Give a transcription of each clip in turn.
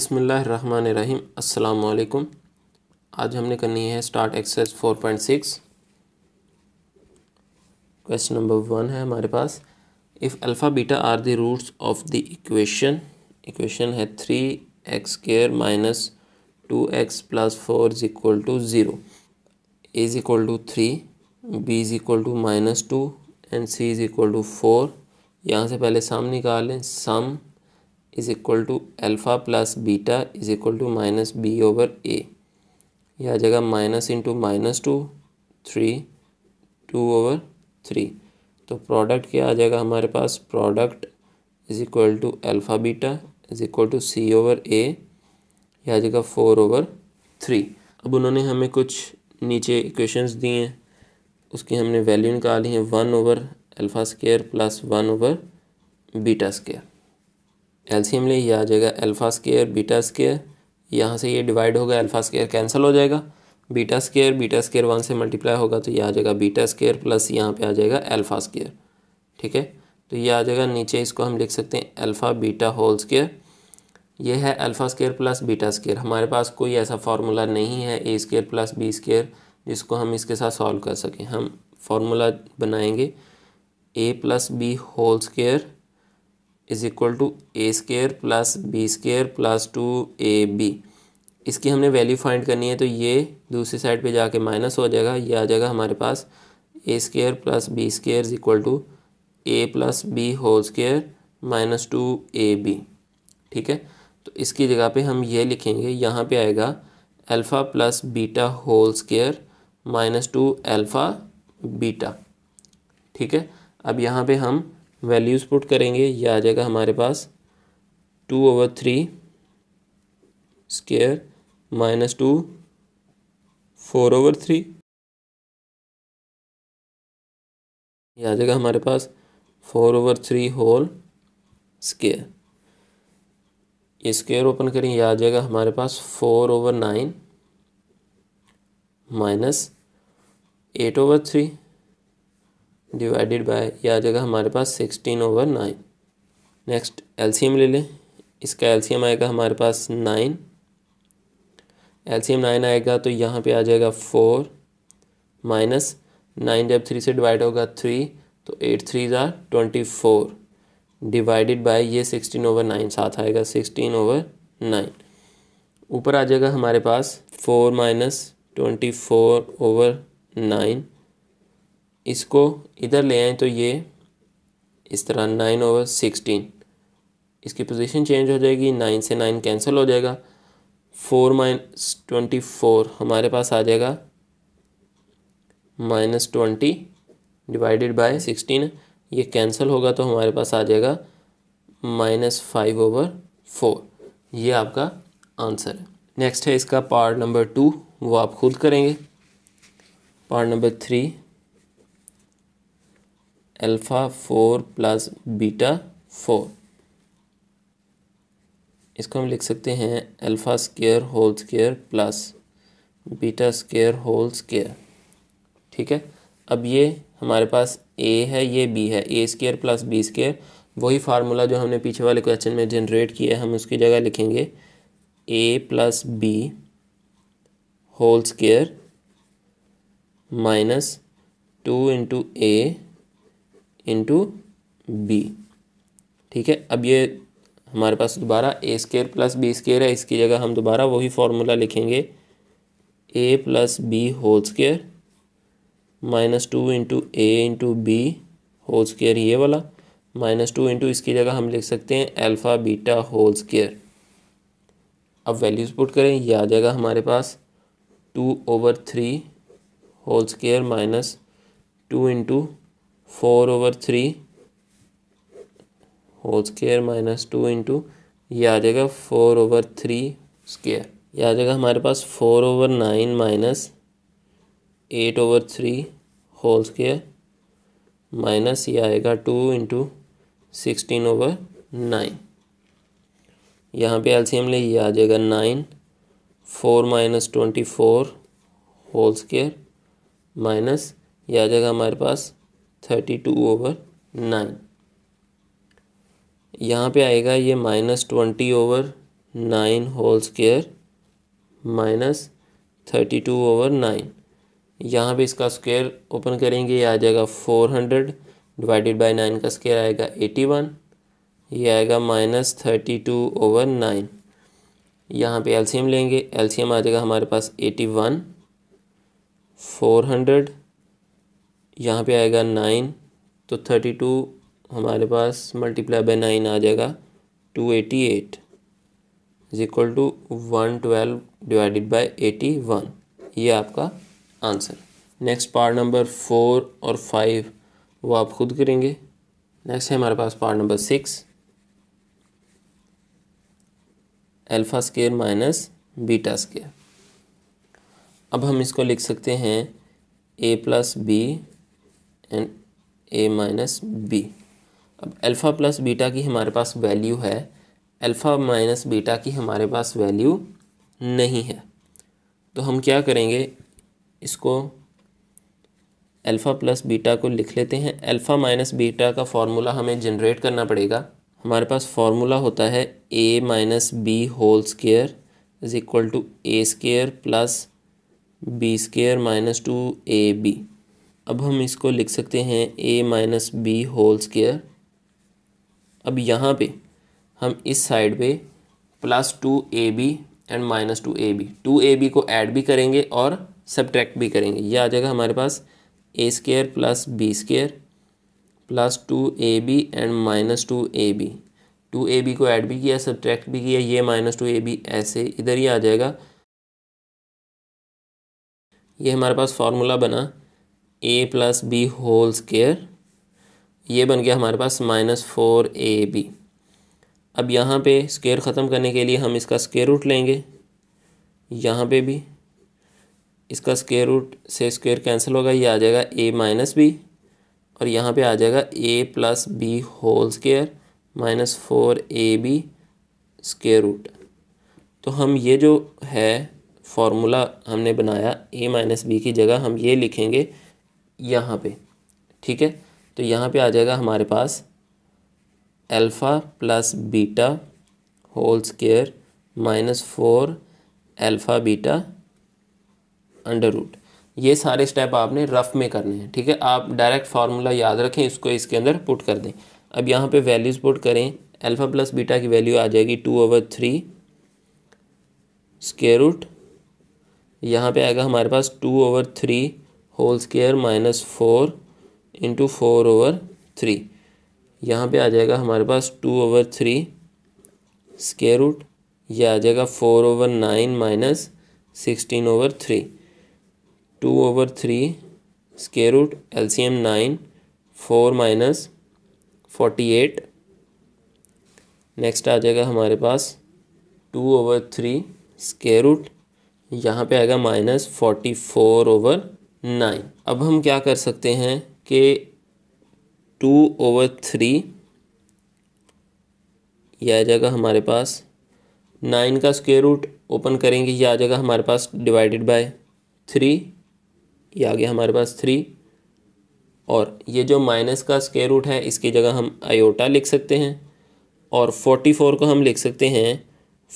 बिसमीम् अल्लाम आज हमने करनी है start exercise four point six question number one है हमारे पास if alpha beta are the roots of the equation equation है three x square minus two x plus four is equal to zero a is equal to three b is equal to minus two and c is equal to four यहाँ से पहले sum निकालें sum is equal to alpha plus beta is equal to minus B over a यह आ जाएगा minus into minus two three two over three तो product क्या आ जाएगा हमारे पास product is equal to alpha beta is equal to C over a यह आ जाएगा फोर ओवर थ्री अब उन्होंने हमें कुछ नीचे इक्वेशंस दिए हैं उसकी हमने वैल्यू निकाली है one over alpha square plus one over beta square LCM ले आ जाएगा अल्फ़ा स्केयर बीटा स्केयर यहाँ से ये डिवाइड होगा अल्फ़ा स्केयर कैंसिल हो जाएगा beta square beta square one से मल्टीप्लाई होगा तो ये आ जाएगा बीटा स्केयर प्लस यहाँ पे आ जाएगा अल्फ़ा स्केयर ठीक है तो ये आ जाएगा नीचे इसको हम लिख सकते हैं अल्फ़ा बीटा होल स्केयर ये है alpha square plus beta square हमारे पास कोई ऐसा फार्मूला नहीं है a square plus B square जिसको हम इसके साथ सॉल्व कर सकें हम फार्मूला बनाएंगे a plus B whole square is equal to A square plus B square plus two A b इसकी हमने वैल्यू फाइंड करनी है तो ये दूसरी साइड पे जाके माइनस हो जाएगा ये आ जाएगा हमारे पास ए square plus B square is equal to a plus B whole square minus two A b ठीक है तो इसकी जगह पे हम ये लिखेंगे यहाँ पे आएगा alpha plus beta whole square minus two alpha beta ठीक है अब यहाँ पे हम वैल्यूज़ पुट करेंगे ये आ जाएगा हमारे पास two over three square minus two four over three ये आ जाएगा हमारे पास four over three whole square ये स्केयर ओपन करें यह आ जाएगा हमारे पास four over nine minus eight over three divided by यह आ जाएगा हमारे पास sixteen over nine next LCM ले लें इसका एलसीएम आएगा हमारे पास नाइन एलसीएम नाइन आएगा तो यहाँ पे आ जाएगा फोर माइनस नाइन जब थ्री से डिवाइड होगा थ्री तो एट थ्री ज़ार ट्वेंटी फोर डिवाइडेड बाय ये सिक्सटीन ओवर नाइन साथ आएगा सिक्सटीन ओवर नाइन ऊपर आ जाएगा हमारे पास four minus twenty four over nine इसको इधर ले आए तो ये इस तरह नाइन ओवर सिक्सटीन इसकी पोजीशन चेंज हो जाएगी नाइन से नाइन कैंसिल हो जाएगा फोर माइनस ट्वेंटी फोर हमारे पास आ जाएगा minus twenty divided by sixteen ये कैंसिल होगा तो हमारे पास आ जाएगा माइनस फाइव ओवर फोर ये आपका आंसर है नेक्स्ट है इसका पार्ट नंबर टू वो आप खुद करेंगे part number three alpha four plus beta four इसको हम लिख सकते हैं alpha square whole square plus beta square whole square ठीक है अब ये हमारे पास ए है ये बी है a square plus B square वही फार्मूला जो हमने पीछे वाले क्वेश्चन में जनरेट किया है हम उसकी जगह लिखेंगे a plus B whole square minus two into a into b ठीक है अब ये हमारे पास दोबारा a square plus B square है इसकी जगह हम दोबारा वही फार्मूला लिखेंगे a plus B whole square minus two into a into b whole square ये वाला माइनस टू इंटू इसकी जगह हम लिख सकते हैं अल्फ़ा बीटा होल स्केयर अब वैल्यूज़ पुट करें ये आ जाएगा हमारे पास two over three whole square minus two into four over three whole square minus two into ये आ जाएगा फोर ओवर थ्री स्केयर ये आ जाएगा हमारे पास four over nine minus eight over three whole square minus ये आएगा two into sixteen over nine यहाँ पे एलसीएम ले ये आ जाएगा nine four minus twenty four whole square minus ये आ जाएगा हमारे पास थर्टी टू ओवर नाइन यहाँ पे आएगा ये minus twenty over nine whole square minus thirty two over nine यहाँ पे इसका स्क्वायर ओपन करेंगे ये आ जाएगा four hundred divided by nine का स्क्वायर आएगा एटी वन ये आएगा minus thirty two over nine यहाँ पे एलसीएम लेंगे एलसीएम आ जाएगा हमारे पास एटी वन फोर हंड्रेड यहाँ पे आएगा नाइन तो थर्टी टू हमारे पास मल्टीप्लाई बाय नाइन आ जाएगा two eighty eight is equal to one twelve divided by eighty one ये आपका answer next part number four और फाइव वो आप खुद करेंगे नेक्स्ट है हमारे पास part number six alpha square minus beta square अब हम इसको लिख सकते हैं A plus B and A minus B अब अल्फ़ा प्लस बीटा की हमारे पास वैल्यू है अल्फ़ा माइनस बीटा की हमारे पास वैल्यू नहीं है तो हम क्या करेंगे इसको अल्फ़ा प्लस बीटा को लिख लेते हैं अल्फ़ा माइनस बीटा का फार्मूला हमें जनरेट करना पड़ेगा हमारे पास फार्मूला होता है A minus B whole square is equal to A square plus B square minus two A B अब हम इसको लिख सकते हैं A minus B whole square अब यहाँ पे हम इस साइड पे plus two A B and minus two A B two A B को ऐड भी करेंगे और सब्ट्रैक्ट भी करेंगे ये आ जाएगा हमारे पास ए square plus B square plus two A B and minus two A B two A B को ऐड भी किया सब्ट्रैक्ट भी किया ये माइनस टू ए बी ऐसे इधर ही आ जाएगा ये हमारे पास फार्मूला बना A plus B whole square ये बन गया हमारे पास माइनस फोर ए बी अब यहाँ पे स्केयर ख़त्म करने के लिए हम इसका स्केयर रूट लेंगे यहाँ पे भी इसका स्केयर रूट से स्केयर कैंसिल होगा ये आ जाएगा ए माइनस बी और यहाँ पे आ जाएगा ए plus B whole square minus four A B square root तो हम ये जो है फॉर्मूला हमने बनाया ए माइनस बी की जगह हम ये लिखेंगे यहाँ पे ठीक है तो यहाँ पे आ जाएगा हमारे पास alpha plus beta whole square minus four alpha beta under root ये सारे स्टेप आपने रफ़ में करने हैं ठीक है आप डायरेक्ट फार्मूला याद रखें इसको इसके अंदर पुट कर दें अब यहाँ पे वैल्यूज़ पुट करें अल्फ़ा प्लस बीटा की वैल्यू आ जाएगी two over three square root यहाँ पे आएगा हमारे पास two over three whole square minus four into four over three यहाँ पे आ जाएगा हमारे पास two over three square root यह आ जाएगा four over nine minus sixteen over three two over three square root L C M nine four minus forty eight next आ जाएगा हमारे पास two over three square root यहाँ पे आएगा minus forty four over nine अब हम क्या कर सकते हैं कि टू ओवर थ्री यह आ जाएगा हमारे पास नाइन का स्क्वेयर रूट ओपन करेंगे यह आ जाएगा हमारे पास डिवाइडेड बाय थ्री ये आ गया हमारे पास थ्री और ये जो माइनस का स्केयर रूट है इसकी जगह हम आयोटा लिख सकते हैं और फोर्टी फोर को हम लिख सकते हैं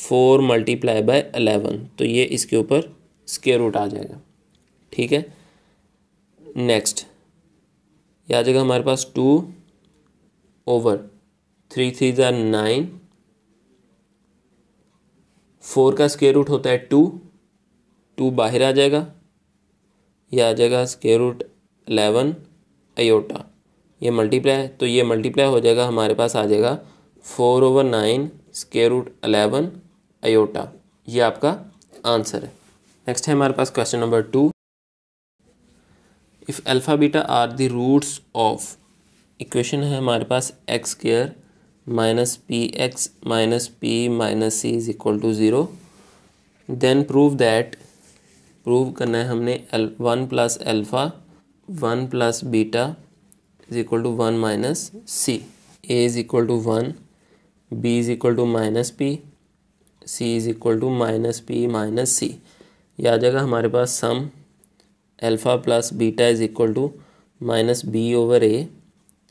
फोर मल्टीप्लाई बाय अलेवन तो ये इसके ऊपर स्केयर रूट आ जाएगा ठीक है नेक्स्ट या आ जाएगा हमारे पास टू ओवर थ्री थ्री जै नाइन फोर का स्केयर रूट होता है टू टू बाहर आ जाएगा या आ जाएगा स्केयर रूट अलेवन अयोटा ये मल्टीप्लाई तो ये मल्टीप्लाई हो जाएगा हमारे पास आ जाएगा four over nine square root eleven iota ये आपका आंसर है नेक्स्ट है हमारे पास question number two if alpha beta are the roots of equation है हमारे पास X square minus P X minus P minus C is equal to zero then prove that prove करना है हमने one plus alpha one plus beta is equal to one minus C A is equal to one B is equal to minus P C is equal to minus P minus C या आ जाएगा हमारे पास sum alpha plus beta is equal to minus B over A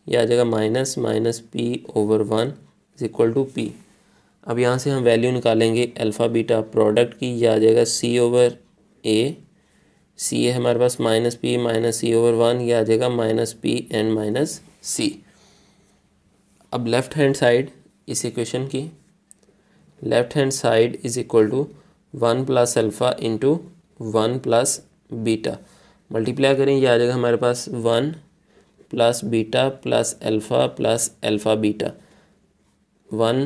ये आ जाएगा minus minus P over one is equal to P अब यहाँ से हम वैल्यू निकालेंगे अल्फ़ा बीटा प्रोडक्ट की यह आ जाएगा सी ओवर ए सी है हमारे पास minus P minus C over one ये आ जाएगा minus P and minus C अब लेफ़्ट हैंड साइड इस इक्वेशन की left hand side is equal to one plus alpha into one plus beta multiply करें ये आ जाएगा हमारे पास one plus beta plus alpha plus alpha beta one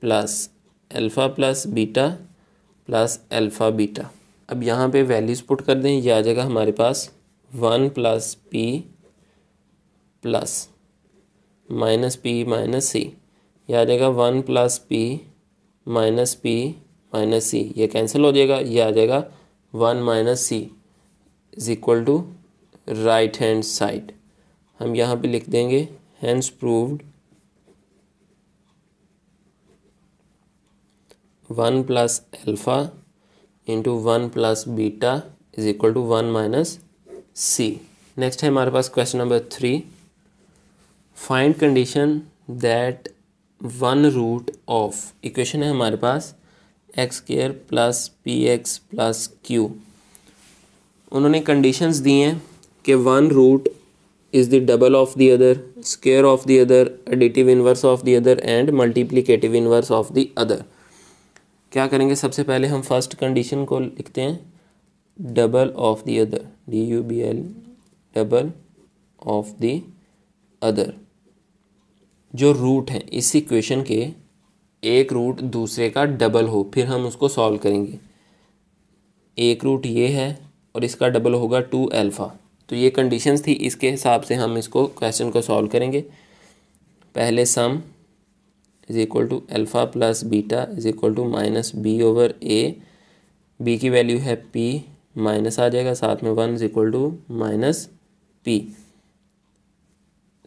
plus alpha plus beta plus alpha beta अब यहाँ पे वैल्यूज़ पुट कर दें ये आ जाएगा हमारे पास one plus P plus minus P minus C यह आ जाएगा one plus P minus P minus C ये कैंसिल हो जाएगा ये आ जाएगा one minus C is equal to right hand side हम यहाँ पे लिख देंगे hence proved one plus alpha into one plus beta is equal to one minus C next है हमारे पास question number three find condition that one root of equation है हमारे पास X square plus P X plus Q उन्होंने conditions दी हैं कि one root is the double of the other square of the other additive inverse of the other and multiplicative inverse of the other क्या करेंगे सबसे पहले हम first condition को लिखते हैं double of the other D U B L double of the other जो root हैं इस इक्वेशन के एक रूट दूसरे का डबल हो फिर हम उसको सॉल्व करेंगे एक रूट ये है और इसका डबल होगा टू अल्फ़ा तो ये कंडीशंस थी इसके हिसाब से हम इसको क्वेश्चन को सॉल्व करेंगे पहले sum is equal to alpha plus beta is equal to minus B over A B की वैल्यू है पी माइनस आ जाएगा साथ में one is equal to minus P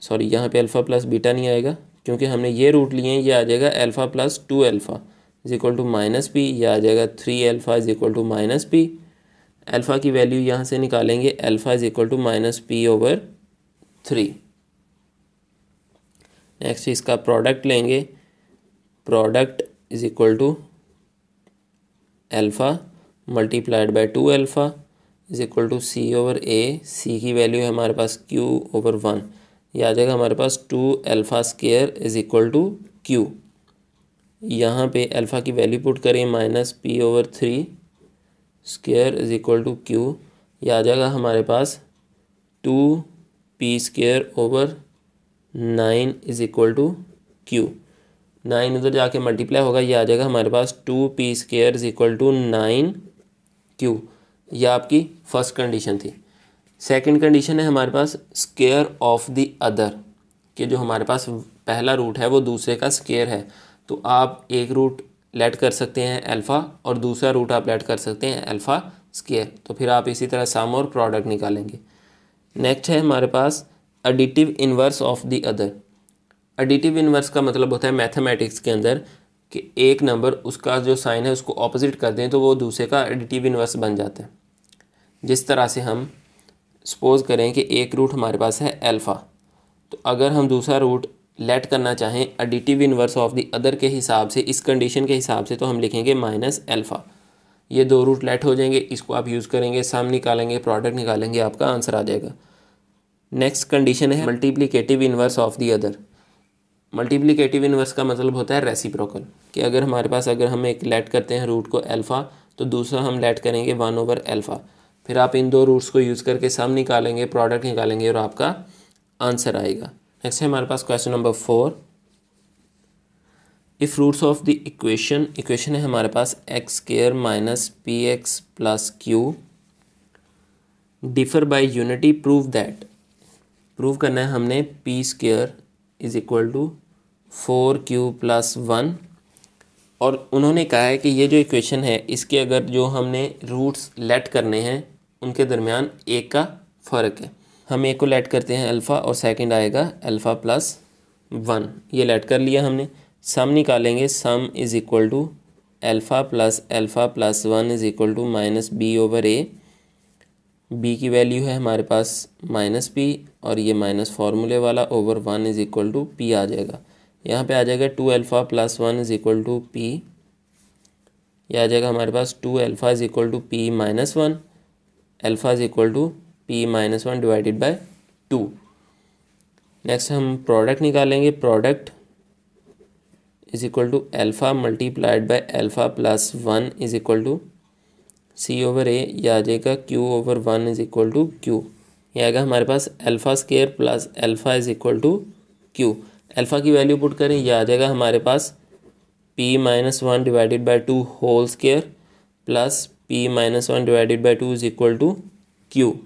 sorry यहाँ पे अल्फ़ा प्लस बीटा नहीं आएगा क्योंकि हमने ये रूट लिए हैं ये आ जाएगा alpha plus two alpha is equal to minus P ये आ जाएगा three alpha is equal to minus P alpha की वैल्यू यहाँ से निकालेंगे alpha is equal to minus P over three next इसका प्रोडक्ट लेंगे product is equal to alpha multiplied by two alpha is equal to C over A C की value है हमारे पास Q over one या आ जाएगा हमारे पास two alpha square is equal to Q यहाँ पे अल्फ़ा की वैल्यू पुट करें minus P over three square is equal to Q ये आ जाएगा हमारे पास two P square over nine is equal to Q nine उधर जाके मल्टीप्लाई होगा ये आ जाएगा हमारे पास two P square is equal to nine Q यह आपकी फर्स्ट कंडीशन थी सेकंड कंडीशन है हमारे पास स्केयर ऑफ द अदर कि जो हमारे पास पहला रूट है वो दूसरे का स्केयर है तो आप एक रूट लेट कर सकते हैं अल्फ़ा और दूसरा रूट आप लेट कर सकते हैं अल्फ़ा स्केयर तो फिर आप इसी तरह सम और प्रोडक्ट निकालेंगे नेक्स्ट है हमारे पास additive inverse of the other additive inverse का मतलब होता है मैथमेटिक्स के अंदर कि एक नंबर उसका जो साइन है उसको ऑपोजिट कर दें तो वो दूसरे का एडिटिव इन्वर्स बन जाता है जिस तरह से हम सपोज़ करें कि एक रूट हमारे पास है अल्फ़ा तो अगर हम दूसरा रूट लेट करना चाहें additive inverse of the other के हिसाब से इस कंडीशन के हिसाब से तो हम लिखेंगे माइनस एल्फ़ा ये दो रूट लेट हो जाएंगे इसको आप यूज़ करेंगे सम निकालेंगे प्रोडक्ट निकालेंगे आपका आंसर आ जाएगा नेक्स्ट कंडीशन है multiplicative inverse of the other multiplicative inverse का मतलब होता है रेसिप्रोकल कि अगर हमारे पास अगर हम एक लेट करते हैं रूट को एल्फ़ा तो दूसरा हम लेट करेंगे वन ओवर एल्फा फिर आप इन दो रूट्स को यूज़ करके सम निकालेंगे प्रोडक्ट निकालेंगे और आपका आंसर आएगा नेक्स्ट है हमारे पास question number four if roots of the equation equation है हमारे पास X square minus P X plus Q differ by unity prove that prove करना है हमने P square is equal to four Q plus one और उन्होंने कहा है कि ये जो इक्वेशन है इसके अगर जो हमने रूट्स लेट करने हैं उनके दरमियान एक का फ़र्क है हम एक को लेट करते हैं अल्फ़ा और सेकंड आएगा अल्फ़ा प्लस वन ये लेट कर लिया हमने सम निकालेंगे sum is equal to alpha plus alpha plus one is equal to minus B over A B की वैल्यू है हमारे पास माइनस पी और ये माइनस फार्मूले वाला over one is equal to P आ जाएगा यहाँ पे आ जाएगा two alpha plus one is equal to P ये आ जाएगा हमारे पास two alpha is equal to P minus one alpha is equal to P minus one divided by two next हम प्रोडक्ट निकालेंगे product is equal to alpha multiplied by alpha plus one is equal to C over A या आ जाएगा Q over one is equal to Q ये आएगा हमारे पास alpha square plus alpha is equal to Q alpha की value put करें यह आ जाएगा हमारे पास P minus one divided by two whole square plus P minus one divided by two is equal to Q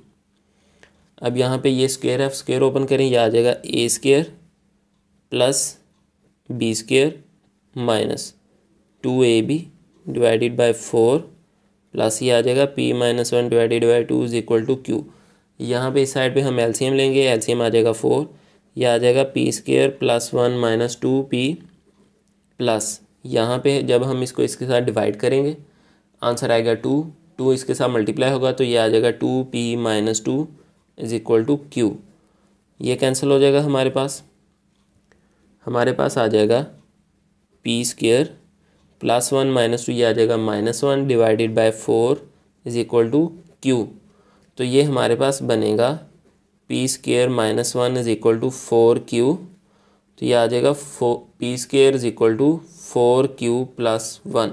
अब यहाँ पे ये स्क्वेयर है स्क्वेयर ओपन करें यह आ जाएगा A square plus B square minus two A B divided by four plus ये आ जाएगा P minus one divided by two is equal to Q यहाँ पे इस साइड पे हम एलसीएम लेंगे एलसीएम आ जाएगा फोर ये आ जाएगा P square plus one minus two P plus यहाँ पे जब हम इसको इसके साथ डिवाइड करेंगे आंसर आएगा टू टू इसके साथ मल्टीप्लाई होगा तो ये आ जाएगा two P minus two is equal to Q ये कैंसिल हो जाएगा हमारे पास हमारे पास आ जाएगा p square plus one minus two ये आ जाएगा minus one divided by four is equal to q तो ये हमारे पास बनेगा p square minus one is equal to four q तो ये आ जाएगा four p square is equal to four Q plus one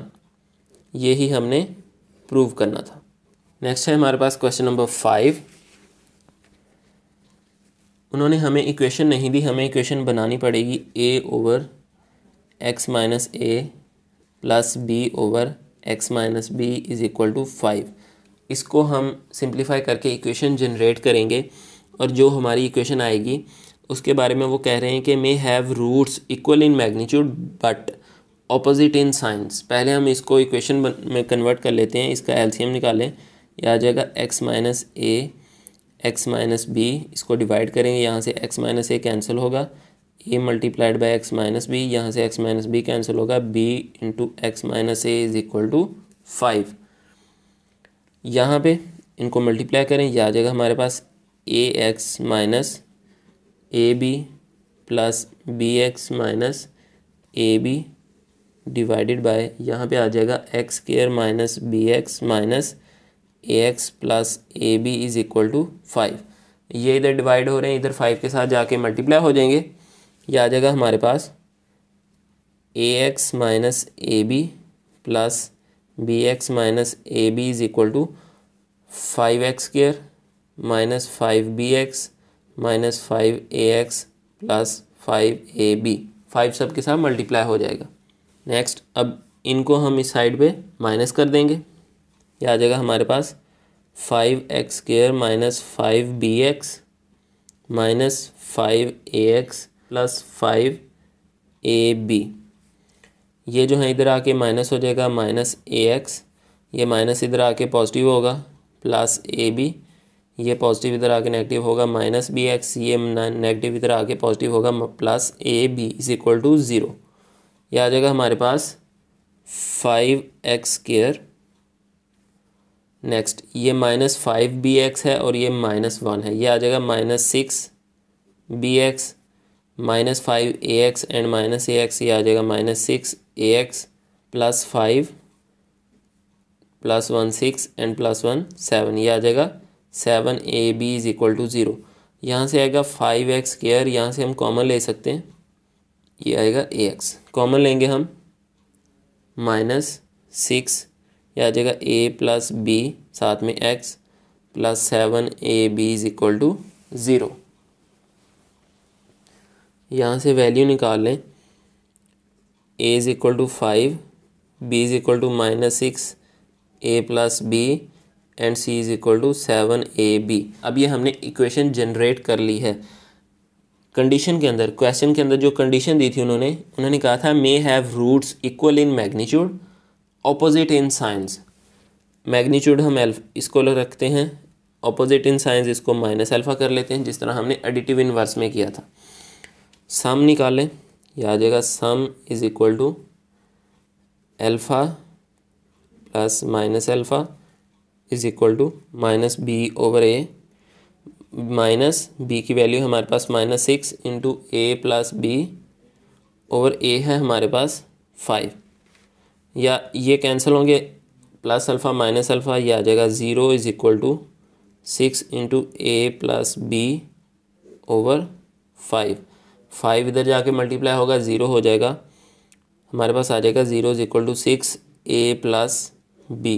ये ही हमने प्रूव करना था नेक्स्ट है हमारे पास क्वेश्चन नंबर फाइव उन्होंने हमें इक्वेशन नहीं दी हमें इक्वेशन बनानी पड़ेगी a over x minus a plus b over x minus b is equal to five इसको हम सिंप्लीफाई करके इक्वेशन जनरेट करेंगे और जो हमारी इक्वेशन आएगी उसके बारे में वो कह रहे हैं कि may have roots equal in magnitude but opposite in signs पहले हम इसको इक्वेशन में कन्वर्ट कर लेते हैं इसका एलसीएम निकालें या आ जाएगा x minus a x minus b इसको डिवाइड करेंगे यहाँ से एक्स माइनस ए कैंसिल होगा a multiplied by x minus b यहाँ से एक्स माइनस बी कैंसिल होगा b into x minus a is equal to five यहाँ पर इनको मल्टीप्लाई करें यह आ जाएगा हमारे पास a x minus a b plus b x minus a B divided by यहाँ पे आ जाएगा x care minus b x minus a x plus a b is equal to five ये इधर डिवाइड हो रहे हैं इधर फाइव के साथ जाके मल्टीप्लाई हो जाएंगे ये आ जाएगा हमारे पास a x minus a b plus b x minus a b is equal to five x square minus five b x minus five a x plus five a b five सब के साथ मल्टीप्लाई हो जाएगा next अब इनको हम इस side पे माइनस कर देंगे यह आ जाएगा हमारे पास five x square minus five b x minus five a x plus five a b ये जो है इधर आके माइनस हो जाएगा माइनस ए एक्स ये माइनस इधर आके पॉजिटिव होगा प्लस ए बी ये पॉजिटिव इधर आके नेगेटिव होगा माइनस बी एक्स ये नेगेटिव इधर आके पॉजिटिव होगा plus a b is equal to zero ये आ जाएगा हमारे पास फाइव एक्स स्क्र नेक्स्ट ये माइनस फाइव बी एक्स है और ये माइनस वन है ये आ जाएगा minus six b x minus five a x and minus a x ये आ जाएगा minus six a x plus five plus one six and plus one seven ये आ जाएगा seven a b is equal to zero यहाँ से आएगा five x care यहाँ से हम कॉमन ले सकते हैं ये आएगा ए एक्स कॉमन लेंगे हम माइनस सिक्स ये आ जाएगा ए प्लस बी साथ में x plus seven a b is equal to zero यहाँ से वैल्यू निकाल लें a is equal to five b is equal to minus six a plus B and c is equal to seven a B अब ये हमने equation generate कर ली है condition के अंदर क्वेश्चन के अंदर जो कंडीशन दी थी उन्होंने उन्होंने कहा था may have roots equal in magnitude opposite in signs magnitude हम एल्फ इसको रखते हैं ऑपोजिट इन साइंस इसको माइनस एल्फा कर लेते हैं जिस तरह हमने एडिटिव इनवर्स में किया था सम निकालें यह आ जाएगा sum is equal to alpha plus minus alpha is equal to minus B over a minus b की वैल्यू हमारे पास minus six into a plus b over a है हमारे पास फाइव या ये कैंसिल होंगे प्लस अल्फ़ा माइनस अल्फ़ा ये आ जाएगा zero is equal to six into a plus b over five five इधर जाके मल्टीप्लाई होगा ज़ीरो हो जाएगा हमारे पास आ जाएगा zero is equal to six a plus b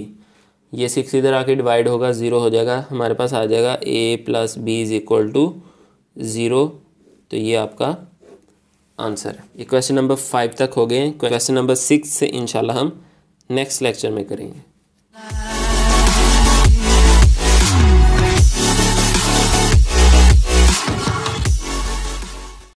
ये सिक्स इधर आके डिवाइड होगा ज़ीरो हो जाएगा हमारे पास आ जाएगा ए plus b is equal to zero तो ये आपका आंसर ये क्वेश्चन नंबर फाइव तक हो गए क्वेश्चन नंबर सिक्स से इंशाल्लाह हम नेक्स्ट लेक्चर में करेंगे